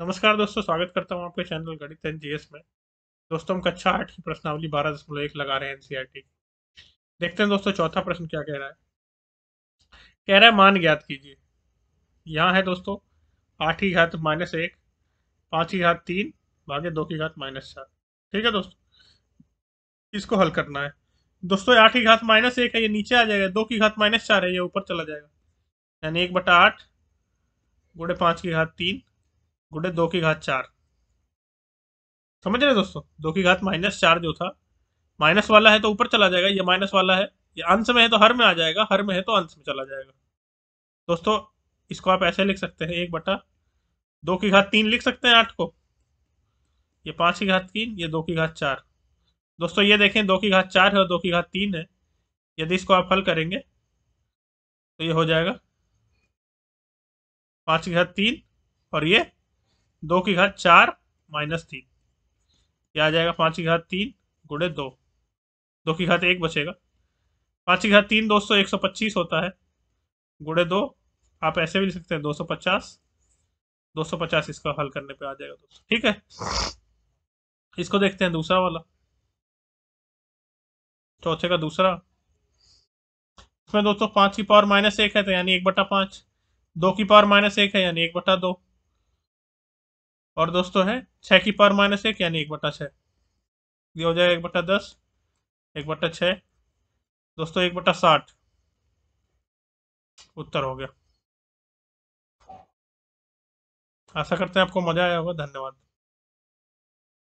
नमस्कार दोस्तों स्वागत करता हूं आपके चैनल गणित एन जी में दोस्तों हम कक्षा आठ की प्रश्नावली बारह दशमलव एक लगा रहे हैं एनसीईआरटी e की देखते हैं दोस्तों चौथा प्रश्न क्या कह रहा है कह रहा है मान ज्ञात कीजिए यहाँ है दोस्तों आठ की घात माइनस एक पाँच की घात तीन भागे दो की घात माइनस चार ठीक है दोस्तों इसको हल करना है दोस्तों आठ की घात माइनस एक है ये नीचे आ जाएगा दो की घात माइनस चार है ये ऊपर चला जाएगा यानी एक बटा आठ गुड़े की घात तीन गुडे दो की घात चार समझ रहे दोस्तों दो की घात माइनस चार जो था माइनस वाला है तो ऊपर चला जाएगा ये माइनस वाला है ये अंश में है तो हर में आ जाएगा हर में है तो अंश में चला जाएगा दोस्तों इसको आप ऐसे लिख सकते हैं एक बटा दो की घात तीन लिख सकते हैं आठ को ये पाँच की घात तीन ये दो की घात चार दोस्तों ये देखें दो की घात चार है और दो की घात तीन है यदि इसको आप हल करेंगे तो ये हो जाएगा पाँच की घात तीन और ये दो की घात चार माइनस तीन यह आ जाएगा पांच की घात तीन गुड़े दो दो की घात एक बचेगा पांच की घात तीन दोस्तों एक सौ पच्चीस होता है गुड़े दो आप ऐसे भी लिख सकते हैं दो सौ पचास दो सौ पचास इसका हल करने पे आ जाएगा दोस्तों ठीक है इसको देखते हैं दूसरा वाला चौथे तो का दूसरा इसमें दोस्तों पांच की पावर माइनस एक है तो यानी एक बटा पांच दो की पावर माइनस एक है यानी एक बटा दो और दोस्तों है छः की पावर माइनस एक यानी एक बटा छः ये हो जाएगा एक बटा दस एक बटा छः दोस्तों एक बटा साठ उत्तर हो गया आशा करते हैं आपको मज़ा आया होगा धन्यवाद